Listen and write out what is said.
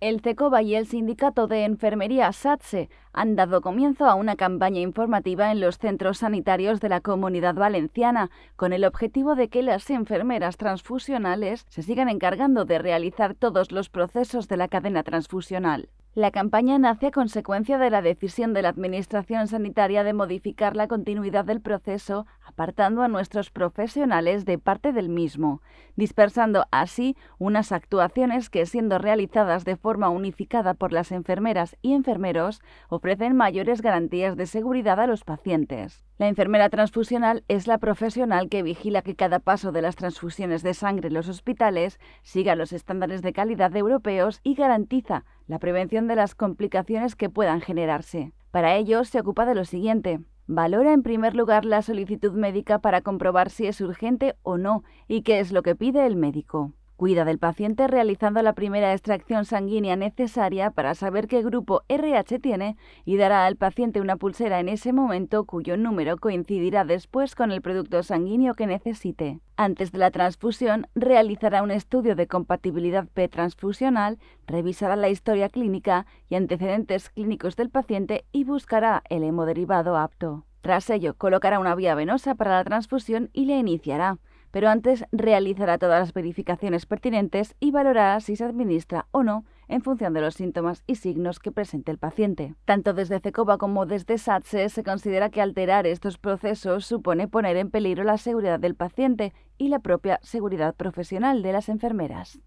El CECOBA y el Sindicato de Enfermería SATSE han dado comienzo a una campaña informativa en los centros sanitarios de la Comunidad Valenciana, con el objetivo de que las enfermeras transfusionales se sigan encargando de realizar todos los procesos de la cadena transfusional. La campaña nace a consecuencia de la decisión de la Administración Sanitaria de modificar la continuidad del proceso apartando a nuestros profesionales de parte del mismo, dispersando así unas actuaciones que, siendo realizadas de forma unificada por las enfermeras y enfermeros, ofrecen mayores garantías de seguridad a los pacientes. La enfermera transfusional es la profesional que vigila que cada paso de las transfusiones de sangre en los hospitales siga los estándares de calidad europeos y garantiza la prevención de las complicaciones que puedan generarse. Para ello, se ocupa de lo siguiente Valora en primer lugar la solicitud médica para comprobar si es urgente o no y qué es lo que pide el médico. Cuida del paciente realizando la primera extracción sanguínea necesaria para saber qué grupo RH tiene y dará al paciente una pulsera en ese momento cuyo número coincidirá después con el producto sanguíneo que necesite. Antes de la transfusión, realizará un estudio de compatibilidad P-transfusional, revisará la historia clínica y antecedentes clínicos del paciente y buscará el hemoderivado apto. Tras ello, colocará una vía venosa para la transfusión y la iniciará, pero antes realizará todas las verificaciones pertinentes y valorará si se administra o no en función de los síntomas y signos que presente el paciente. Tanto desde CECOVA como desde SATSE se considera que alterar estos procesos supone poner en peligro la seguridad del paciente y la propia seguridad profesional de las enfermeras.